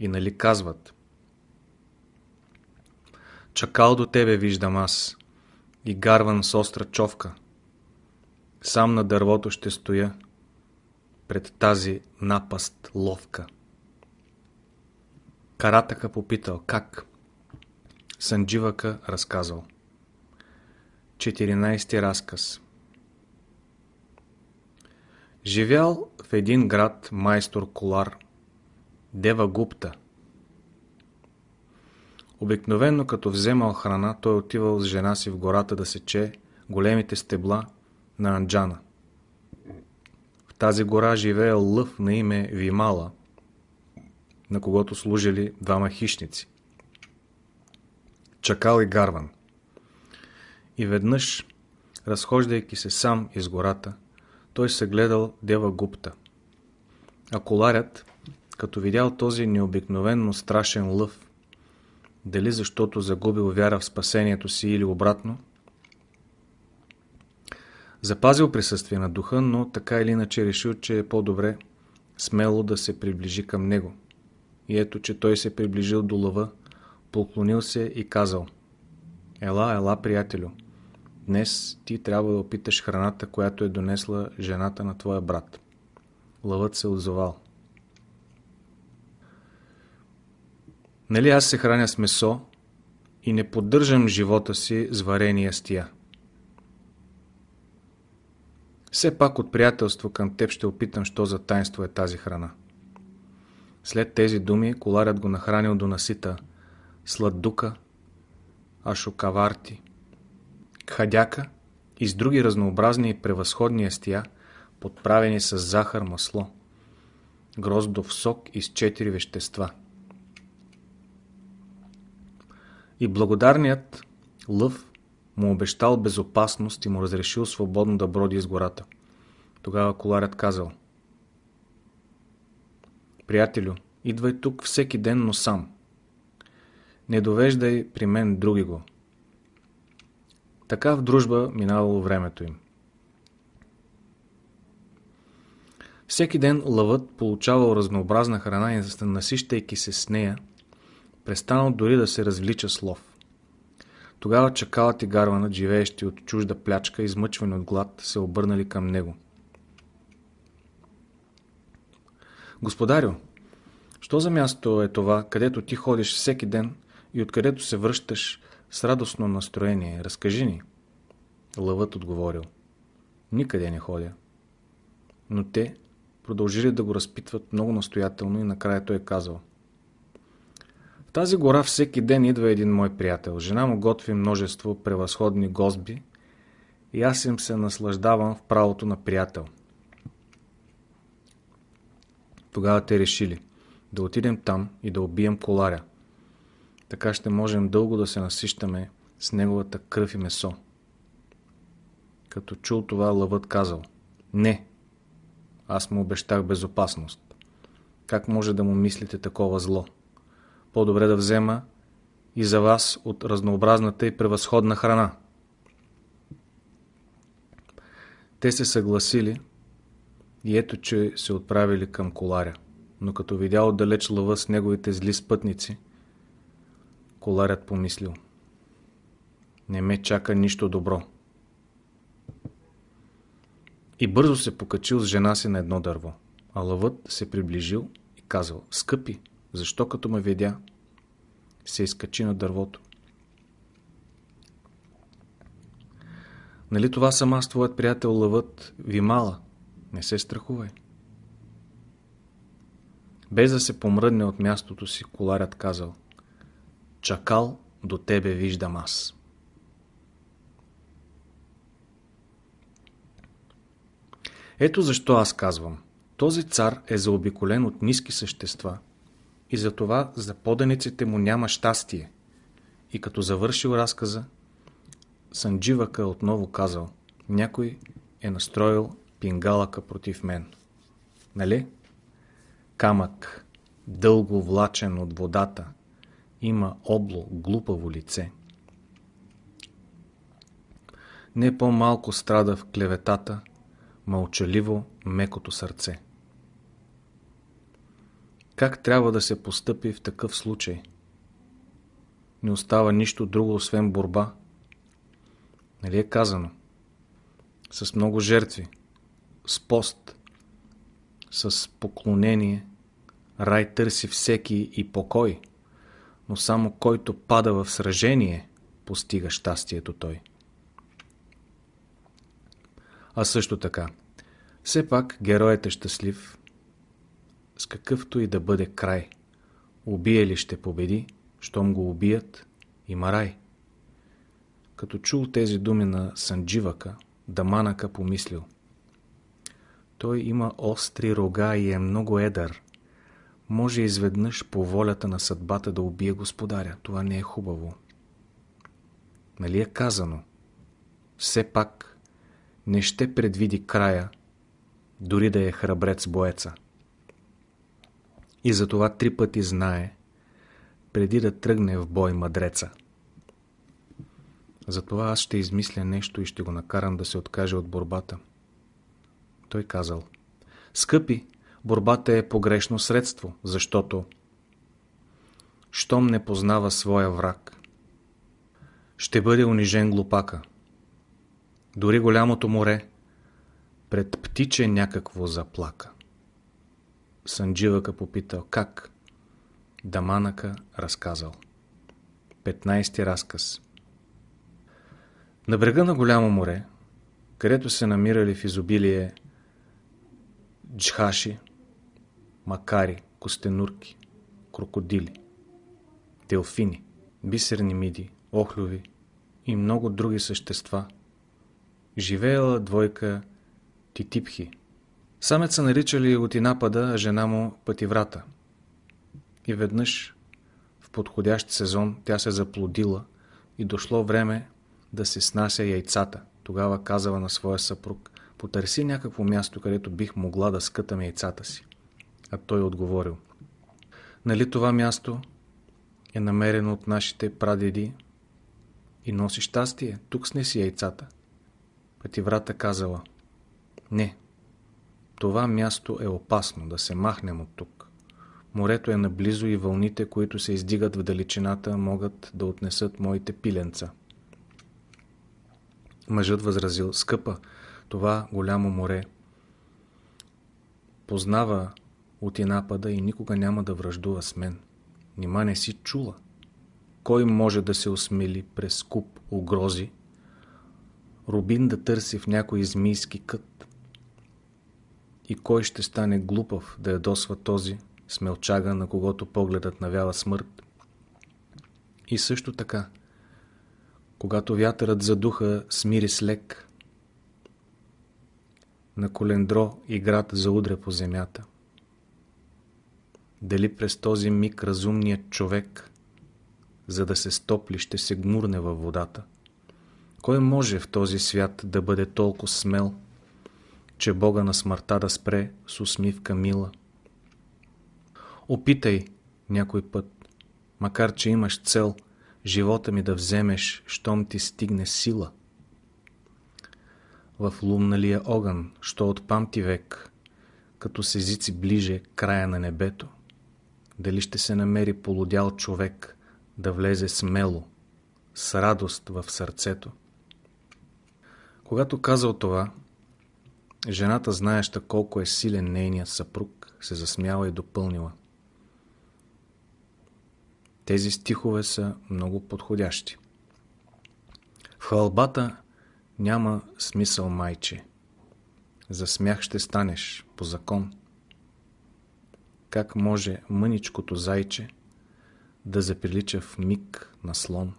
И нали казват? Чакал до тебе виждам аз и гарван с остра човка. Сам на дървото ще стоя пред тази напаст ловка. Каратака попитал как. Сандживака разказал. 14 разказ Живял в един град майстор Колар – Дева Гупта. Обикновено като вземал храна, той отивал с жена си в гората да сече големите стебла на Анджана. В тази гора живеел лъв на име Вимала, на когото служили двама хищници. Чакал и Гарван. И веднъж, разхождайки се сам из гората, той се гледал Дева Гупта. А коларят като видял този необикновенно страшен лъв, дали защото загубил вяра в спасението си или обратно, запазил присъствие на духа, но така или иначе решил, че е по-добре смело да се приближи към него. И ето, че той се приближил до лъва, поклонил се и казал «Ела, ела, приятелю, днес ти трябва да опиташ храната, която е донесла жената на твоя брат». Лъвът се отзовал Нали аз се храня с месо и не поддържам живота си с варения стия. Все пак от приятелство към теб ще опитам, що за тайнство е тази храна. След тези думи коларят го нахранил до насита сладдука, ашокаварти, хадяка и с други разнообразни и превъзходни естия, подправени с захар масло, гроздов сок и с четири вещества – И благодарният лъв му обещал безопасност и му разрешил свободно да броди из гората. Тогава коларят казал Приятелю, идвай тук всеки ден, но сам. Не довеждай при мен други го. Така в дружба минавало времето им. Всеки ден лъвът получавал разнообразна храна и насищайки се с нея, Престанал дори да се развлича с лов. Тогава чакалът и гарванът, живеещи от чужда плячка, измъчвани от глад, се обърнали към него. Господарю, що за място е това, където ти ходиш всеки ден и откъдето се връщаш с радостно настроение? Разкажи ни. Лъвът отговорил. Никъде не ходя. Но те продължили да го разпитват много настоятелно и накрая той е казал тази гора всеки ден идва един мой приятел. Жена му готви множество превъзходни гозби и аз им се наслаждавам в правото на приятел. Тогава те решили да отидем там и да убием коларя. Така ще можем дълго да се насищаме с неговата кръв и месо. Като чул това, лъвът казал Не, аз му обещах безопасност. Как може да му мислите такова зло? по-добре да взема и за вас от разнообразната и превъзходна храна. Те се съгласили и ето, че се отправили към коларя. Но като видя отдалеч лъва с неговите зли спътници, коларят помислил. Не ме чака нищо добро. И бързо се покачил с жена си на едно дърво, а лъвът се приближил и казал, скъпи, защо като ме видя, се изкачи на дървото? Нали това съм аз, твоят приятел лъвът, Вимала? Не се страхувай. Без да се помръдне от мястото си, коларят казал Чакал до тебе виждам аз. Ето защо аз казвам. Този цар е заобиколен от ниски същества, и затова за поданиците му няма щастие. И като завършил разказа, Сандживака отново казал, някой е настроил пингалака против мен. Нали? Камък, дълго влачен от водата, има обло, глупаво лице. Не по-малко страда в клеветата, мълчаливо, мекото сърце. Как трябва да се постъпи в такъв случай? Не остава нищо друго, освен борба. Нали е казано? С много жертви, с пост, с поклонение, рай търси всеки и покой, но само който пада в сражение, постига щастието той. А също така, все пак героят е щастлив, с какъвто и да бъде край. Убие ли ще победи, щом го убият, има рай. Като чул тези думи на Сандживака, Даманака помислил. Той има остри рога и е много едър. Може изведнъж по волята на съдбата да убие господаря. Това не е хубаво. Нали е казано? Все пак не ще предвиди края, дори да е храбрец боеца. И затова три пъти знае, преди да тръгне в бой мъдреца. Затова аз ще измисля нещо и ще го накарам да се откаже от борбата. Той казал, скъпи, борбата е погрешно средство, защото щом не познава своя враг, ще бъде унижен глупака. Дори голямото море пред птиче някакво заплака. Сандживака попитал как. Даманака разказал. 15 разказ На брега на голямо море, където се намирали в изобилие джхаши, макари, костенурки, крокодили, делфини, бисерни миди, охлюви и много други същества, живеела двойка титипхи – Самец са наричали от инапада, напада жена му пътиврата. И веднъж, в подходящ сезон, тя се заплодила и дошло време да се снася яйцата. Тогава казала на своя съпруг, потърси някакво място, където бих могла да скътам яйцата си. А той отговорил, нали това място е намерено от нашите прадеди и носи щастие, тук снеси яйцата. Пътиврата казала, не, това място е опасно, да се махнем от тук. Морето е наблизо и вълните, които се издигат в далечината, могат да отнесат моите пиленца. Мъжът възразил, скъпа, това голямо море познава от инапада и никога няма да връждува с мен. Нима не си чула. Кой може да се осмели през куп угрози? Рубин да търси в някой измийски кът. И кой ще стане глупав да ядосва този смелчага, на когото погледът навява смърт? И също така, когато вятърът духа смири с лек, на колендро играт заудря по земята. Дали през този миг разумният човек, за да се стопли, ще се гмурне във водата? Кой може в този свят да бъде толкова смел, че Бога на смъртта да спре с усмивка мила. Опитай някой път, макар че имаш цел, живота ми да вземеш, щом ти стигне сила. В лумналия огън, що от памти век, като се езици ближе края на небето, дали ще се намери полудял човек да влезе смело, с радост в сърцето. Когато казал това, Жената, знаеща колко е силен нейният съпруг, се засмяла и допълнила. Тези стихове са много подходящи. В хълбата няма смисъл, майче. За смях ще станеш, по закон. Как може мъничкото зайче да заприлича в миг на слон?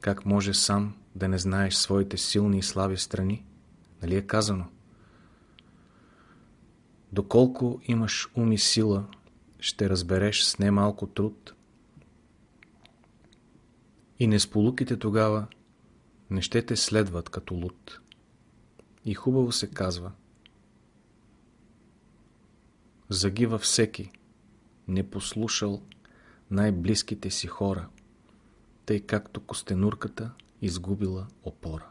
Как може сам да не знаеш своите силни и слаби страни? Нали е казано? Доколко имаш ум и сила, ще разбереш с немалко труд. И несполуките тогава не ще те следват като луд. И хубаво се казва. Загива всеки, не послушал най-близките си хора, тъй както костенурката изгубила опора.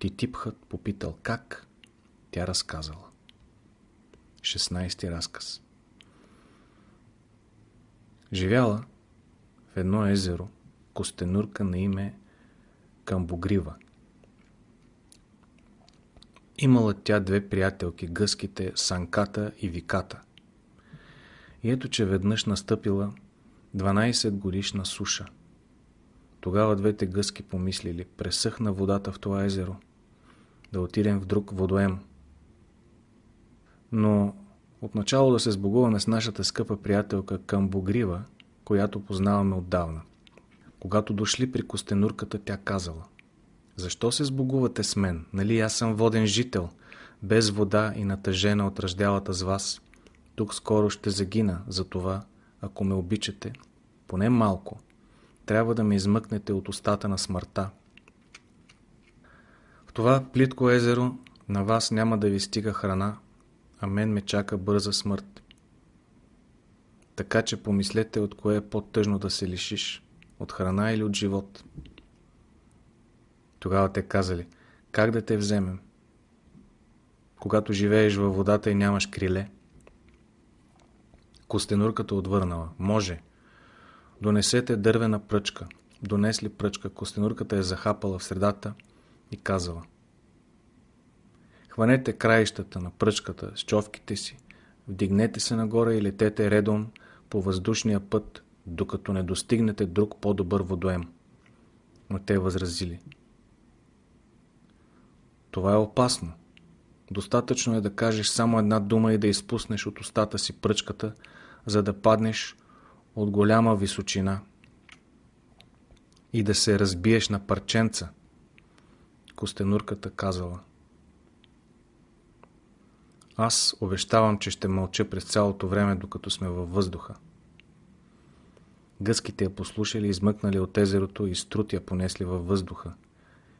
Титипхът попитал как, тя разказала. 16 разказ Живяла в едно езеро костенурка на име Камбогрива. Имала тя две приятелки, гъските Санката и Виката. И ето, че веднъж настъпила 12 годишна суша. Тогава двете гъски помислили, пресъхна водата в това езеро – да отидем в друг водоем. Но отначало да се сбогуваме с нашата скъпа приятелка Камбогрива, която познаваме отдавна. Когато дошли при Костенурката, тя казала «Защо се сбогувате с мен? Нали аз съм воден жител, без вода и натъжена от ръждялата с вас. Тук скоро ще загина, за това, ако ме обичате, поне малко, трябва да ме измъкнете от устата на смъртта. В това плитко езеро на вас няма да ви стига храна, а мен ме чака бърза смърт. Така че помислете от кое е по-тъжно да се лишиш, от храна или от живот. Тогава те казали, как да те вземем? Когато живееш във водата и нямаш криле. Костенурката отвърнала, може. Донесете дървена пръчка. Донесли пръчка, костенурката е захапала в средата – и казала Хванете краищата на пръчката с човките си, вдигнете се нагоре и летете редом по въздушния път, докато не достигнете друг по-добър водоем. Но те възразили. Това е опасно. Достатъчно е да кажеш само една дума и да изпуснеш от устата си пръчката, за да паднеш от голяма височина и да се разбиеш на парченца – костенурката казала. Аз обещавам, че ще мълча през цялото време, докато сме във въздуха. Гъските я послушали, измъкнали от езерото и струт я понесли във въздуха.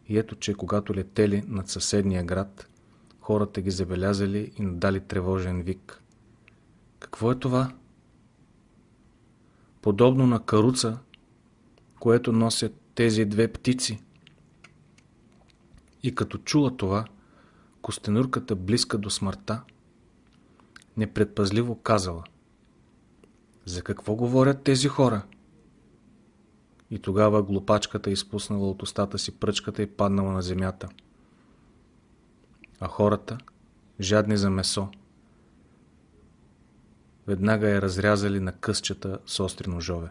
И ето, че когато летели над съседния град, хората ги забелязали и надали тревожен вик. Какво е това? Подобно на каруца, което носят тези две птици – и като чула това, костенурката близка до смъртта, непредпазливо казала «За какво говорят тези хора?» И тогава глупачката изпуснала от устата си пръчката и паднала на земята. А хората, жадни за месо, веднага я разрязали на късчета с остри ножове.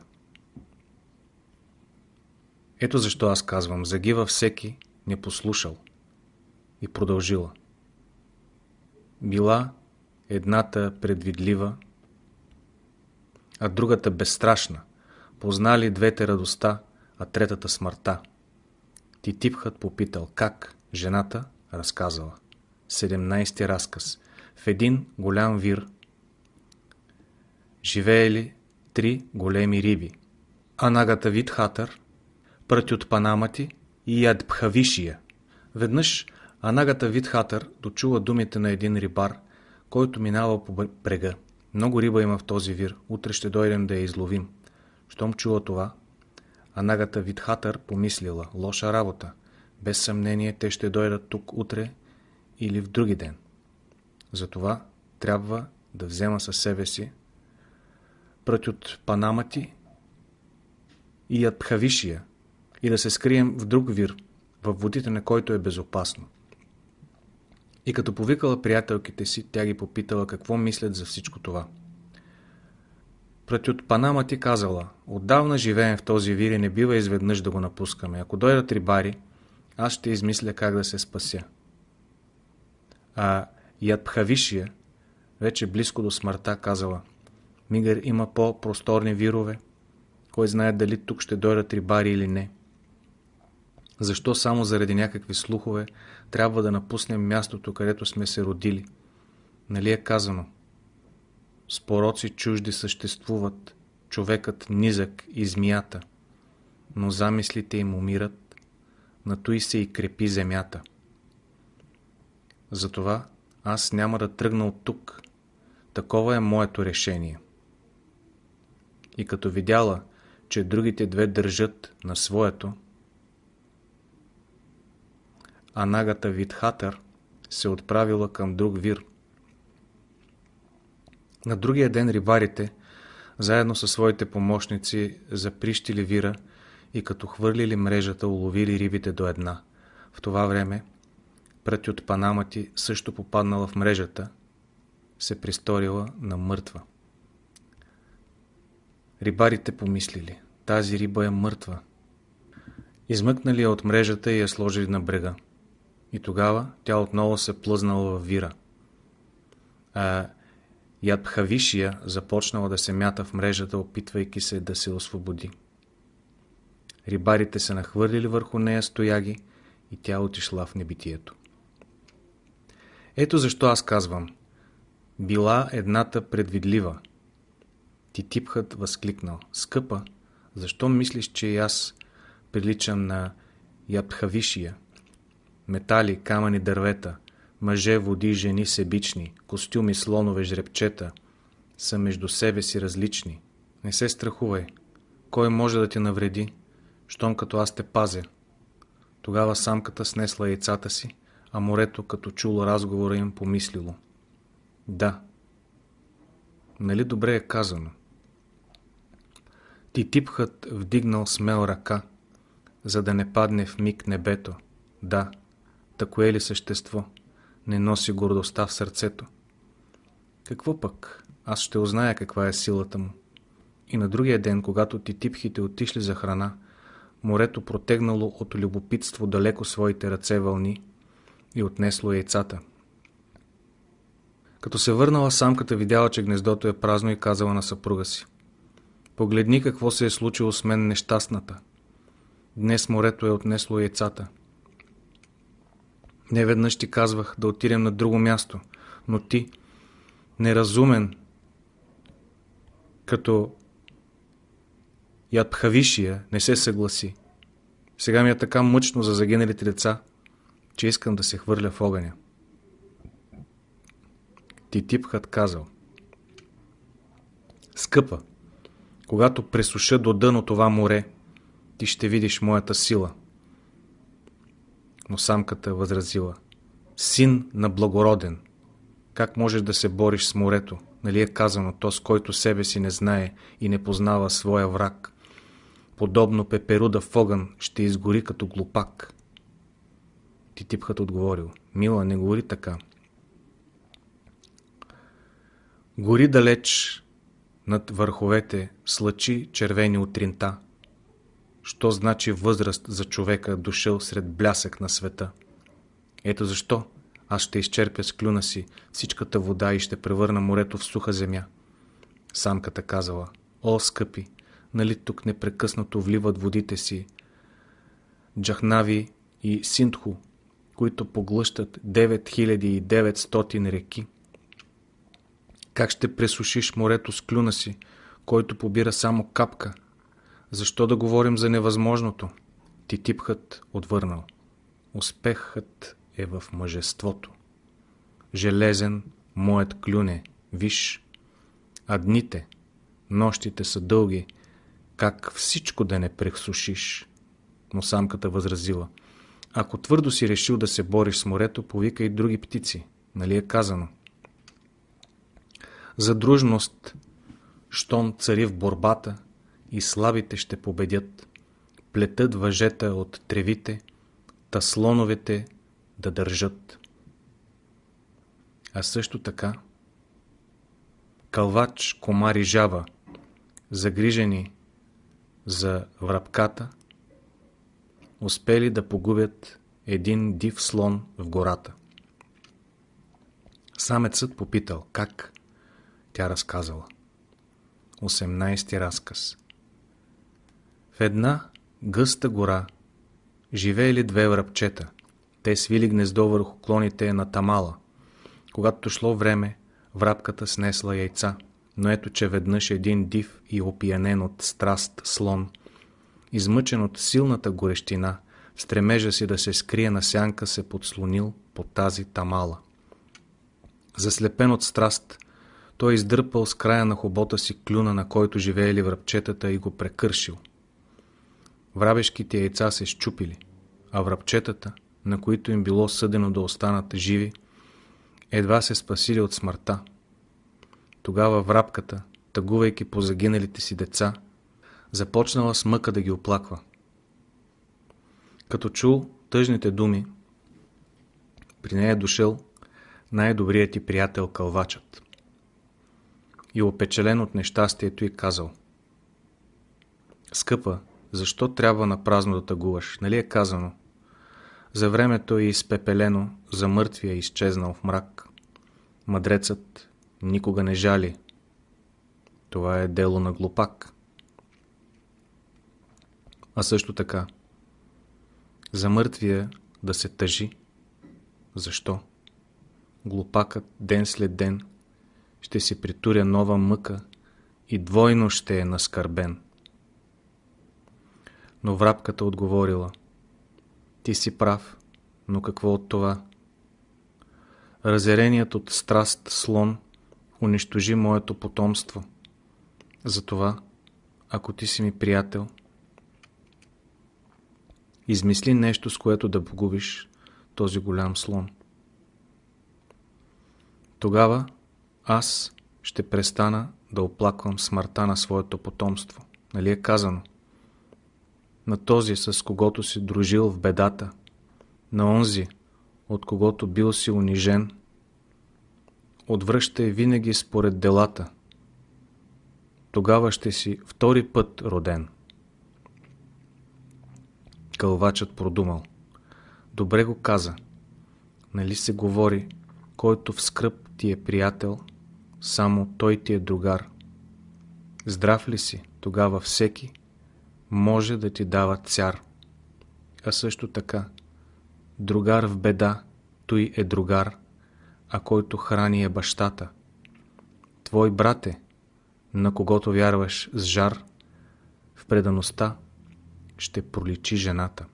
Ето защо аз казвам, загива всеки, не послушал и продължила. Била едната предвидлива, а другата безстрашна. Познали двете радостта, а третата смъртта. Титипхът попитал как жената разказала. 17 разказ. В един голям вир живеели три големи риби. Анагата Витхатър, пръти от панамати, и Ядпхавишия. Веднъж Анагата Витхатър дочула думите на един рибар, който минава по брега. Много риба има в този вир, утре ще дойдем да я изловим. Щом чула това, Анагата Витхатър помислила, лоша работа. Без съмнение те ще дойдат тук утре или в други ден. Затова трябва да взема със себе си прът от Панамати и Ядпхавишия, и да се скрием в друг вир, във водите на който е безопасно. И като повикала приятелките си, тя ги попитала какво мислят за всичко това. Прати от Панама ти казала, отдавна живеем в този вир и не бива изведнъж да го напускаме. Ако дойдат рибари, аз ще измисля как да се спася. А Ядпхавишия, вече близко до смъртта, казала, Мигър има по-просторни вирове, кой знае дали тук ще дойдат рибари или не. Защо само заради някакви слухове трябва да напуснем мястото, където сме се родили? Нали е казано? Спороци чужди съществуват човекът низък и змията, но замислите им умират, на той се и крепи земята. Затова аз няма да тръгна от тук. Такова е моето решение. И като видяла, че другите две държат на своето, Анагата Витхатър се отправила към друг вир. На другия ден рибарите, заедно със своите помощници, заприщили вира и като хвърлили мрежата, уловили рибите до една. В това време, прети от панамати, също попаднала в мрежата, се присторила на мъртва. Рибарите помислили, тази риба е мъртва. Измъкнали я от мрежата и я сложили на брега. И тогава тя отново се плъзнала във вира. А Ядхавишия започнала да се мята в мрежата, опитвайки се да се освободи. Рибарите се нахвърлили върху нея стояги и тя отишла в небитието. Ето защо аз казвам. Била едната предвидлива. Титипхът възкликнал. Скъпа, защо мислиш, че и аз приличам на Ядхавишия? метали, камъни, дървета, мъже, води, жени, себични, костюми, слонове, жребчета, са между себе си различни. Не се страхувай. Кой може да ти навреди, щом като аз те пазя? Тогава самката снесла яйцата си, а морето, като чуло разговора им, помислило. Да. Нали добре е казано? Ти типхът вдигнал смел ръка, за да не падне в миг небето. Да такое ли същество? Не носи гордостта в сърцето. Какво пък? Аз ще узная каква е силата му. И на другия ден, когато титипхите отишли за храна, морето протегнало от любопитство далеко своите ръце вълни и отнесло яйцата. Като се върнала самката, видяла, че гнездото е празно и казала на съпруга си. Погледни какво се е случило с мен нещастната. Днес морето е отнесло яйцата. Не веднъж ти казвах да отидем на друго място, но ти, неразумен, като Ядпхавишия, не се съгласи. Сега ми е така мъчно за загиналите деца, че искам да се хвърля в огъня. Титипхът казал. Скъпа, когато пресуша до дъно това море, ти ще видиш моята сила. Но самката е възразила. Син на благороден. Как можеш да се бориш с морето? Нали е казано, то с който себе си не знае и не познава своя враг. Подобно пеперуда в огън ще изгори като глупак. Титипхът отговорил. Мила, не говори така. Гори далеч над върховете, слъчи червени утринта що значи възраст за човека, дошъл сред блясък на света. Ето защо аз ще изчерпя с клюна си всичката вода и ще превърна морето в суха земя. Самката казала, о, скъпи, нали тук непрекъснато вливат водите си Джахнави и синтху, които поглъщат 9900 реки. Как ще пресушиш морето с клюна си, който побира само капка, защо да говорим за невъзможното? ти типхът отвърнал. Успехът е в мъжеството. Железен моят клюне, виж. А дните, нощите са дълги, как всичко да не пресушиш. Но самката възразила. Ако твърдо си решил да се бориш с морето, повика и други птици. Нали е казано? За дружност, щом цари в борбата – и слабите ще победят. Плетат въжета от тревите, та слоновете да държат. А също така, кълвач, комар и жаба, загрижени за врабката, успели да погубят един див слон в гората. Самецът попитал как. Тя разказала. 18 разказ в една гъста гора живеели две връбчета. Те свили гнездо върху клоните на Тамала. Когато шло време, врабката снесла яйца. Но ето, че веднъж един див и опиянен от страст слон, измъчен от силната горещина, стремежа си да се скрие на сянка, се подслонил по тази Тамала. Заслепен от страст, той издърпал с края на хобота си клюна, на който живеели връбчетата и го прекършил – Врабешките яйца се щупили, а врабчетата, на които им било съдено да останат живи, едва се спасили от смъртта. Тогава врабката, тъгувайки по загиналите си деца, започнала с мъка да ги оплаква. Като чул тъжните думи, при нея е дошъл най-добрият ти приятел кълвачът и опечелен от нещастието и казал Скъпа, защо трябва на празно да тъгуваш? Нали е казано? За времето е изпепелено, за мъртвия е изчезнал в мрак. Мъдрецът никога не жали. Това е дело на глупак. А също така, за мъртвия да се тъжи. Защо? Глупакът ден след ден ще си притуря нова мъка и двойно ще е наскърбен но врабката отговорила. Ти си прав, но какво от това? Разереният от страст слон унищожи моето потомство. Затова, ако ти си ми приятел, измисли нещо, с което да погубиш този голям слон. Тогава аз ще престана да оплаквам смъртта на своето потомство. Нали е казано? на този, с когото си дружил в бедата, на онзи, от когото бил си унижен. Отвръщай винаги според делата. Тогава ще си втори път роден. Кълвачът продумал. Добре го каза. Нали се говори, който в скръп ти е приятел, само той ти е другар. Здрав ли си, тогава всеки, може да ти дава цар. А също така, другар в беда, той е другар, а който храни е бащата. Твой брат е, на когото вярваш с жар, в предаността ще проличи жената.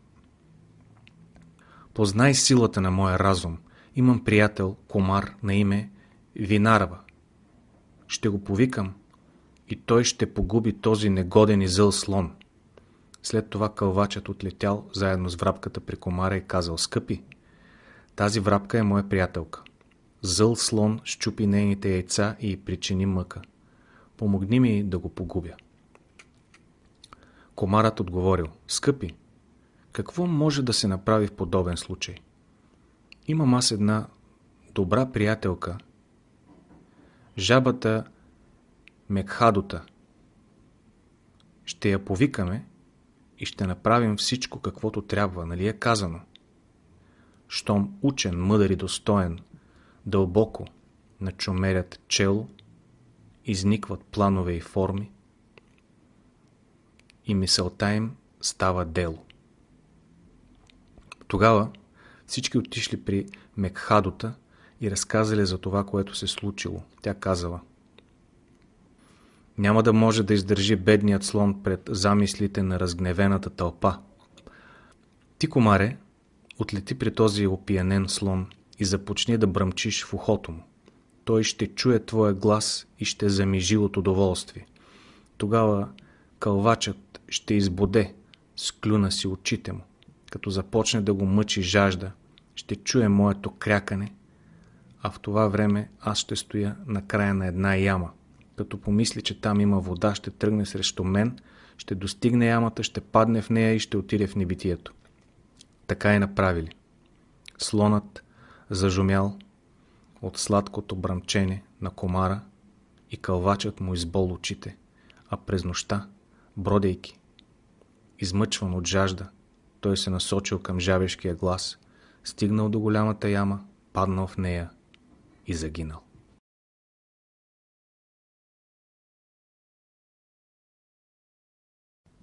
Познай силата на моя разум. Имам приятел, комар, на име Винарва. Ще го повикам и той ще погуби този негоден и зъл слон. След това кълвачът отлетял заедно с врабката при комара и казал «Скъпи, тази врабка е моя приятелка. Зъл слон щупи нейните яйца и причини мъка. Помогни ми да го погубя». Комарът отговорил «Скъпи, какво може да се направи в подобен случай? Имам аз една добра приятелка, жабата Мекхадота. Ще я повикаме и ще направим всичко каквото трябва, нали е казано? Щом учен, мъдър и достоен, дълбоко начумерят чело, изникват планове и форми и мисълта им става дело. Тогава всички отишли при Мекхадота и разказали за това, което се е случило. Тя казала – няма да може да издържи бедният слон пред замислите на разгневената тълпа. Ти, комаре, отлети при този опиянен слон и започни да бръмчиш в ухото му. Той ще чуе твоя глас и ще замижи от удоволствие. Тогава кълвачът ще избоде с клюна си очите му. Като започне да го мъчи жажда, ще чуе моето крякане, а в това време аз ще стоя на края на една яма. Като помисли, че там има вода, ще тръгне срещу мен, ще достигне ямата, ще падне в нея и ще отиде в небитието. Така и направили. Слонът зажумял от сладкото бръмчене на комара и кълвачът му избол очите, а през нощта, бродейки, измъчван от жажда, той се насочил към жабешкия глас, стигнал до голямата яма, паднал в нея и загинал.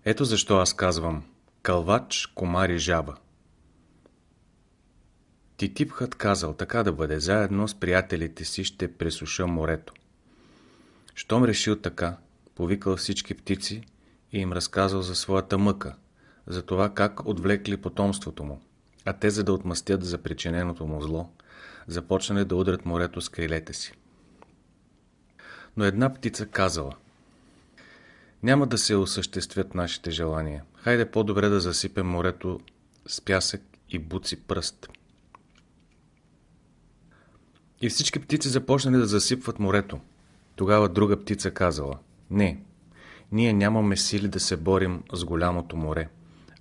Ето защо аз казвам Кълвач, комар и жаба. Титипхът казал така да бъде, заедно с приятелите си ще пресуша морето. Щом решил така, повикал всички птици и им разказал за своята мъка, за това как отвлекли потомството му, а те за да отмъстят за причиненото му зло, започнали да удрят морето с крилете си. Но една птица казала – няма да се осъществят нашите желания. Хайде по-добре да засипем морето с пясък и буци пръст. И всички птици започнали да засипват морето. Тогава друга птица казала Не, ние нямаме сили да се борим с голямото море.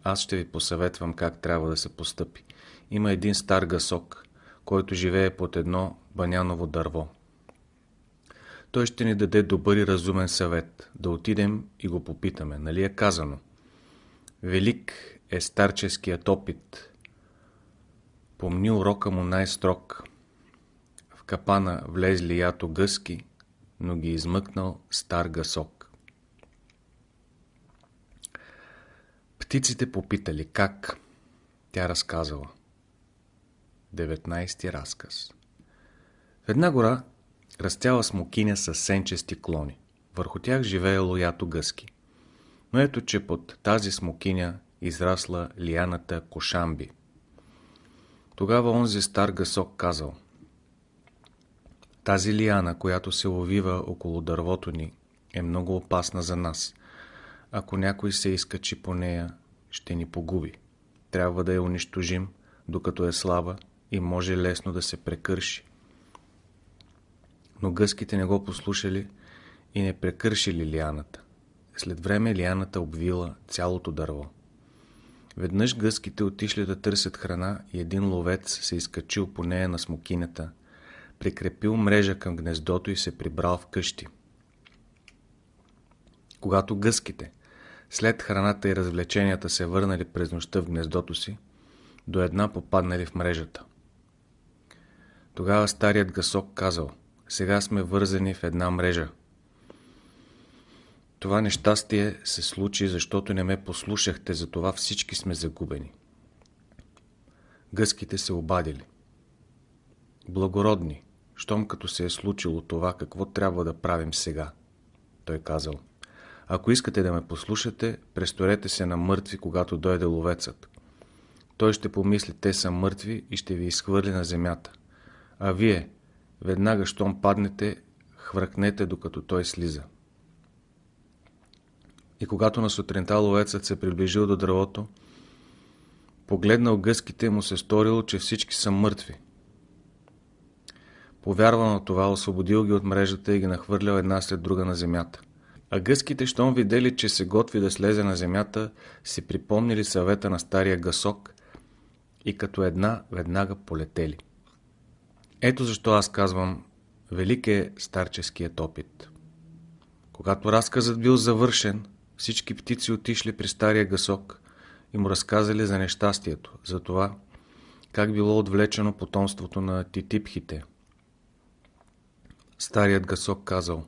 Аз ще ви посъветвам как трябва да се постъпи. Има един стар гасок, който живее под едно баняново дърво той ще ни даде добър и разумен съвет. Да отидем и го попитаме. Нали е казано? Велик е старческият опит. Помни урока му най-строг. В капана влезли ято гъски, но ги измъкнал стар гасок. Птиците попитали как. Тя разказала. 19 разказ В една гора растяла смокиня с сенчести клони. Върху тях живее лоято гъски. Но ето, че под тази смокиня израсла лияната Кошамби. Тогава онзи стар гъсок казал Тази лияна, която се ловива около дървото ни, е много опасна за нас. Ако някой се изкачи по нея, ще ни погуби. Трябва да я унищожим, докато е слаба и може лесно да се прекърши но гъските не го послушали и не прекършили лианата. След време лианата обвила цялото дърво. Веднъж гъските отишли да търсят храна и един ловец се изкачил по нея на смокинята, прикрепил мрежа към гнездото и се прибрал в къщи. Когато гъските, след храната и развлеченията се върнали през нощта в гнездото си, до една попаднали в мрежата. Тогава старият гъсок казал – сега сме вързани в една мрежа. Това нещастие се случи, защото не ме послушахте, затова всички сме загубени. Гъските се обадили. Благородни, щом като се е случило това, какво трябва да правим сега? Той казал. Ако искате да ме послушате, престорете се на мъртви, когато дойде ловецът. Той ще помисли, те са мъртви и ще ви изхвърли на земята. А вие, Веднага, щом паднете, хвъркнете, докато той слиза. И когато на сутринта ловецът се приближил до дървото, погледнал гъските му се сторило, че всички са мъртви. Повярвал на това, освободил ги от мрежата и ги нахвърлял една след друга на земята. А гъските, щом видели, че се готви да слезе на земята, си припомнили съвета на стария гъсок и като една веднага полетели. Ето защо аз казвам, велик е старческият опит. Когато разказът бил завършен, всички птици отишли при стария гасок и му разказали за нещастието, за това как било отвлечено потомството на титипхите. Старият гасок казал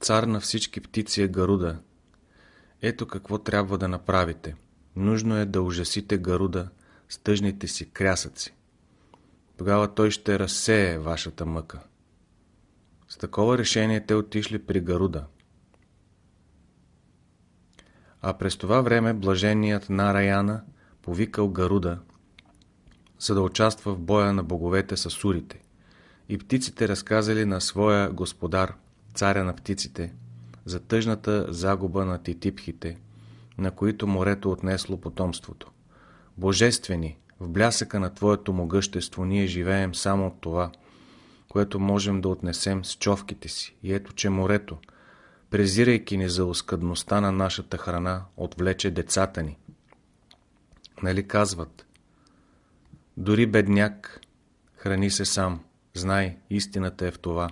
Цар на всички птици е Гаруда. Ето какво трябва да направите. Нужно е да ужасите Гаруда с тъжните си крясъци. Тогава той ще разсее вашата мъка. С такова решение те отишли при Гаруда. А през това време блаженият Нараяна повикал Гаруда, за да участва в боя на боговете с сурите. И птиците разказали на своя господар, царя на птиците, за тъжната загуба на титипхите, на които морето отнесло потомството. Божествени, в блясъка на Твоето могъщество ние живеем само от това, което можем да отнесем с човките си. И ето, че морето, презирайки ни за оскъдността на нашата храна, отвлече децата ни. Нали казват? Дори бедняк, храни се сам. Знай, истината е в това.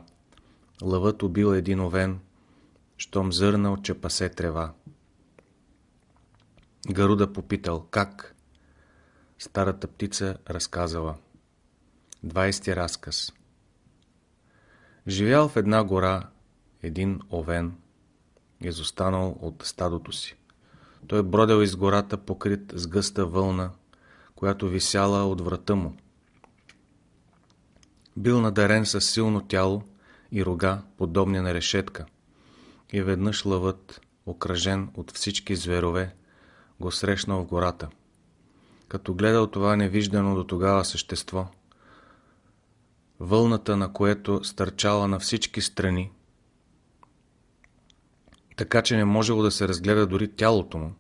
Лъвът убил един овен, щом зърнал, че пасе трева. Гаруда попитал, как? Старата птица разказала. 20 разказ Живял в една гора един овен, изостанал от стадото си. Той бродел из гората, покрит с гъста вълна, която висяла от врата му. Бил надарен със силно тяло и рога, подобни на решетка. И веднъж лъвът, окръжен от всички зверове, го срещнал в гората – като гледал това невиждано до тогава същество. Вълната, на което стърчала на всички страни, така че не можело да се разгледа дори тялото му.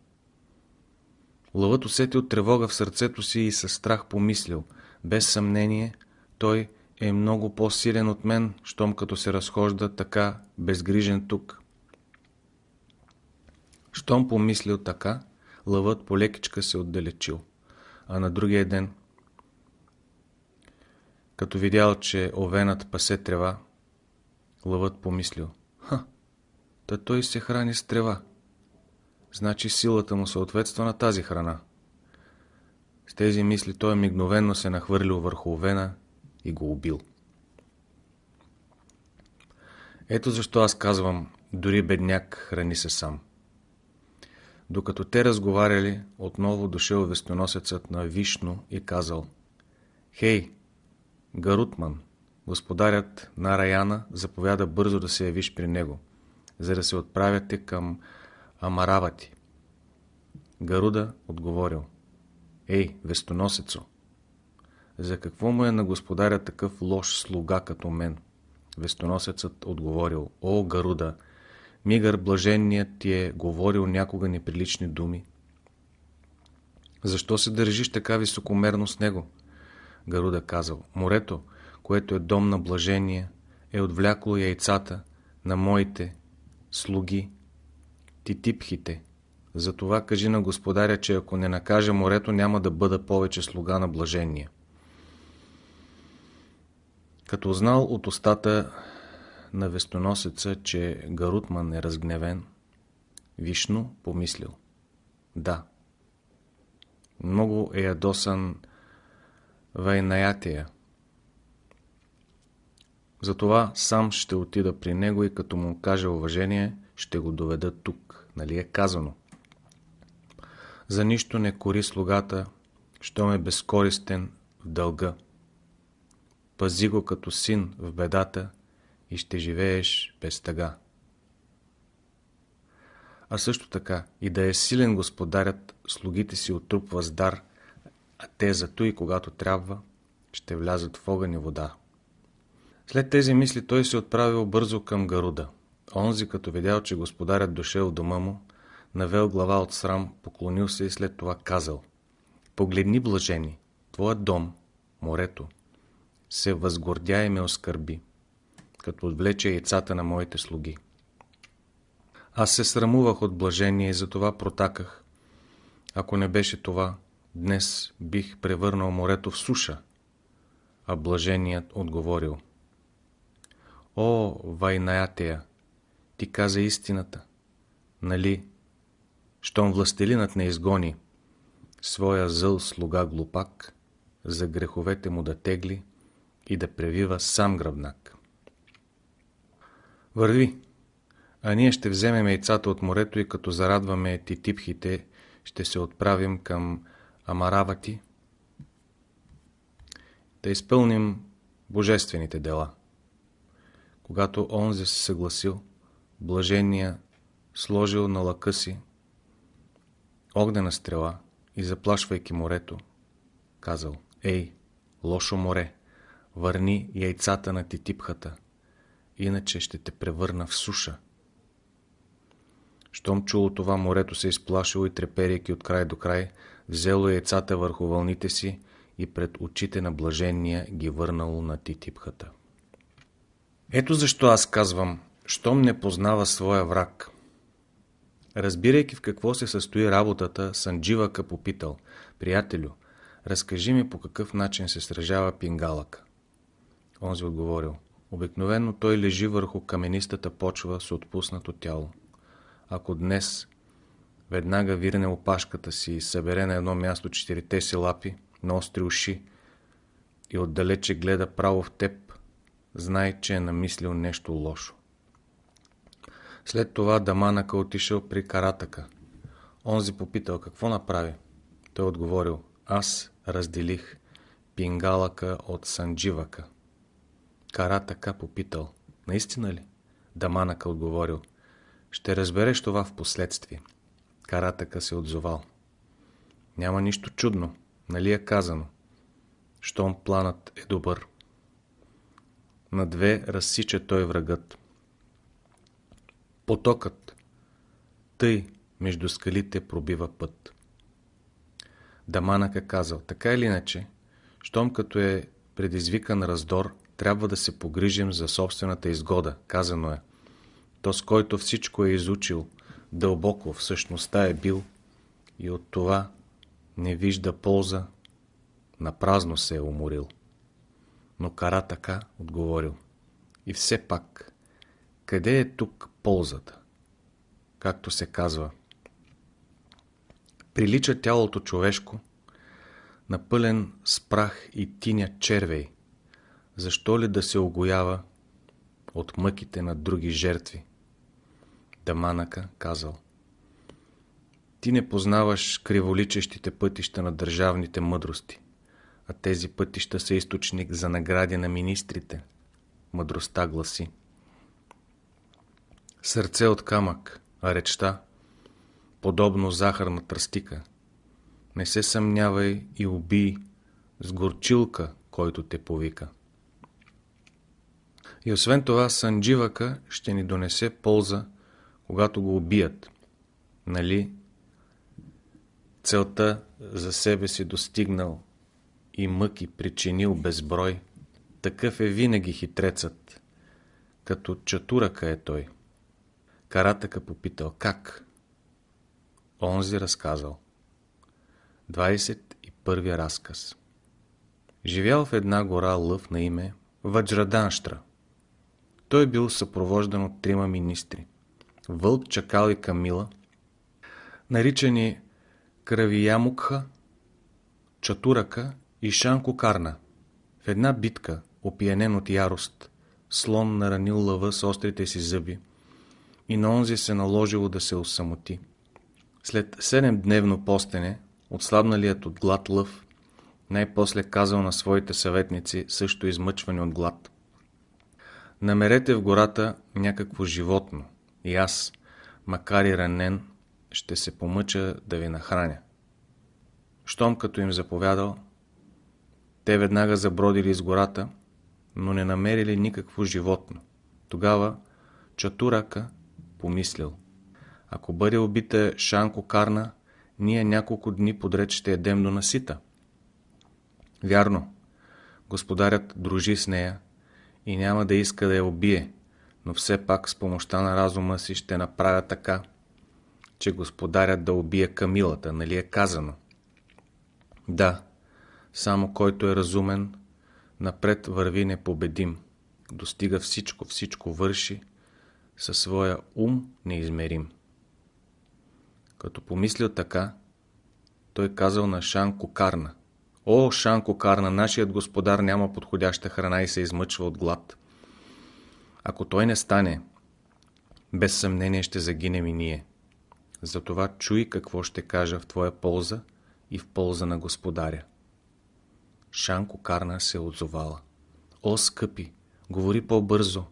Лъвът усетил тревога в сърцето си и със страх помислил. Без съмнение, той е много по-силен от мен, щом като се разхожда така безгрижен тук. Щом помислил така, лъвът полекичка се отдалечил а на другия ден, като видял, че овенът пасе трева, лъвът помислил, ха, та той се храни с трева. Значи силата му съответства на тази храна. С тези мисли той мигновенно се нахвърлил върху овена и го убил. Ето защо аз казвам, дори бедняк храни се сам. Докато те разговаряли, отново дошъл вестоносецът на Вишно и казал «Хей, Гарутман, господарят на Раяна заповяда бързо да се явиш при него, за да се отправяте към Амаравати». Гаруда отговорил «Ей, вестоносецо, за какво му е на господаря такъв лош слуга като мен?» Вестоносецът отговорил «О, Гаруда, Мигър блаженният ти е говорил някога неприлични думи. Защо се държиш така високомерно с него? Гаруда казал. Морето, което е дом на блажение, е отвлякло яйцата на моите слуги, титипхите. Затова кажи на господаря, че ако не накаже морето, няма да бъда повече слуга на блажение. Като знал от устата на вестоносеца, че Гарутман е разгневен, Вишно помислил. Да. Много е ядосан Вайнаятия. Затова сам ще отида при него и като му кажа уважение, ще го доведа тук. Нали е казано? За нищо не кори слугата, щом е безкористен в дълга. Пази го като син в бедата и ще живееш без тъга. А също така и да е силен господарят, слугите си отрупва с дар, а те зато и когато трябва, ще влязат в огън и вода. След тези мисли той се отправил бързо към Гаруда. Онзи, като видял, че господарят дошъл в дома му, навел глава от срам, поклонил се и след това казал Погледни, блажени, твоят дом, морето, се възгордя и ме оскърби като отвлече яйцата на моите слуги. Аз се срамувах от блажение и затова протаках. Ако не беше това, днес бих превърнал морето в суша. А блаженият отговорил. О, Вайнаятея, ти каза истината. Нали, щом властелинът не изгони своя зъл слуга глупак, за греховете му да тегли и да превива сам гръбнак. Върви! А ние ще вземем яйцата от морето и като зарадваме титипхите, ще се отправим към Амаравати, да изпълним божествените дела. Когато онзи се съгласил, блажения сложил на лъка си огнена стрела и заплашвайки морето, казал «Ей, лошо море, върни яйцата на титипхата» иначе ще те превърна в суша. Щом чуло това, морето се изплашило е и треперейки от край до край, взело е яйцата върху вълните си и пред очите на блажения ги върнало на титипхата. Ето защо аз казвам, щом не познава своя враг. Разбирайки в какво се състои работата, Сандживака попитал, приятелю, разкажи ми по какъв начин се сражава пингалък. Он си отговорил, Обикновено той лежи върху каменистата почва с отпуснато тяло. Ако днес веднага вирне опашката си и събере на едно място четирите си лапи, на остри уши и отдалече гледа право в теб, знай, че е намислил нещо лошо. След това Даманака отишъл при Каратака. Онзи попитал, какво направи? Той отговорил, аз разделих пингалака от сандживака. Кара така попитал. Наистина ли? Даманък отговорил. Ще разбереш това в последствие. така се отзовал. Няма нищо чудно, нали е казано. Щом планът е добър. На две разсича той врагът. Потокът. Тъй между скалите пробива път. е казал, така или иначе, щом като е предизвикан раздор, трябва да се погрижим за собствената изгода, казано е. То, с който всичко е изучил, дълбоко в същността е бил и от това не вижда полза, напразно се е уморил. Но Кара така отговорил. И все пак, къде е тук ползата? Както се казва, прилича тялото човешко на пълен с прах и тиня червей – защо ли да се огоява от мъките на други жертви? Даманака казал. Ти не познаваш криволичещите пътища на държавните мъдрости, а тези пътища са източник за награди на министрите. Мъдростта гласи. Сърце от камък, а речта, подобно захарна тръстика. Не се съмнявай и убий с горчилка, който те повика. И освен това Сандживака ще ни донесе полза, когато го убият. Нали? Целта за себе си достигнал и мъки причинил безброй. Такъв е винаги хитрецът. Като чатурака е той. Каратъка попитал как? Онзи разказал. 21 разказ Живял в една гора лъв на име Ваджраданштра – той е бил съпровождан от трима министри. Вълк, Чакал и Камила, наричани Кравиямукха, Чатурака и Шанко Карна. В една битка, опиянен от ярост, слон наранил лъва с острите си зъби и на онзи се наложило да се осамоти. След седем дневно постене, отслабналият от глад лъв, най-после казал на своите съветници също измъчвани от глад. Намерете в гората някакво животно и аз, макар и ранен, ще се помъча да ви нахраня. Щом като им заповядал, те веднага забродили из гората, но не намерили никакво животно. Тогава Чатурака помислил. Ако бъде убита Шанко Карна, ние няколко дни подред ще едем до насита. Вярно, господарят дружи с нея и няма да иска да я убие, но все пак с помощта на разума си ще направя така, че господарят да убие Камилата, нали е казано? Да, само който е разумен, напред върви непобедим, достига всичко, всичко върши, със своя ум неизмерим. Като помислил така, той казал на Шан Кокарна, О, Шанко Карна, нашият господар няма подходяща храна и се измъчва от глад. Ако той не стане, без съмнение ще загинем и ние. Затова чуй какво ще кажа в твоя полза и в полза на господаря. Шанко Карна се е отзовала. О, скъпи, говори по-бързо.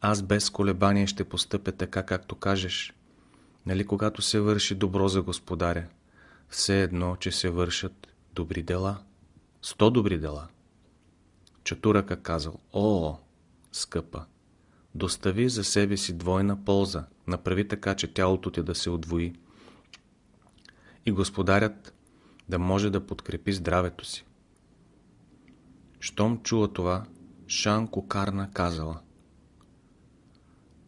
Аз без колебание ще постъпя така, както кажеш. Нали когато се върши добро за господаря? Все едно, че се вършат добри дела. Сто добри дела. Чатурака казал, о, скъпа, достави за себе си двойна полза, направи така, че тялото ти да се отвои. И господарят да може да подкрепи здравето си. Щом чула това, Шанко Карна казала.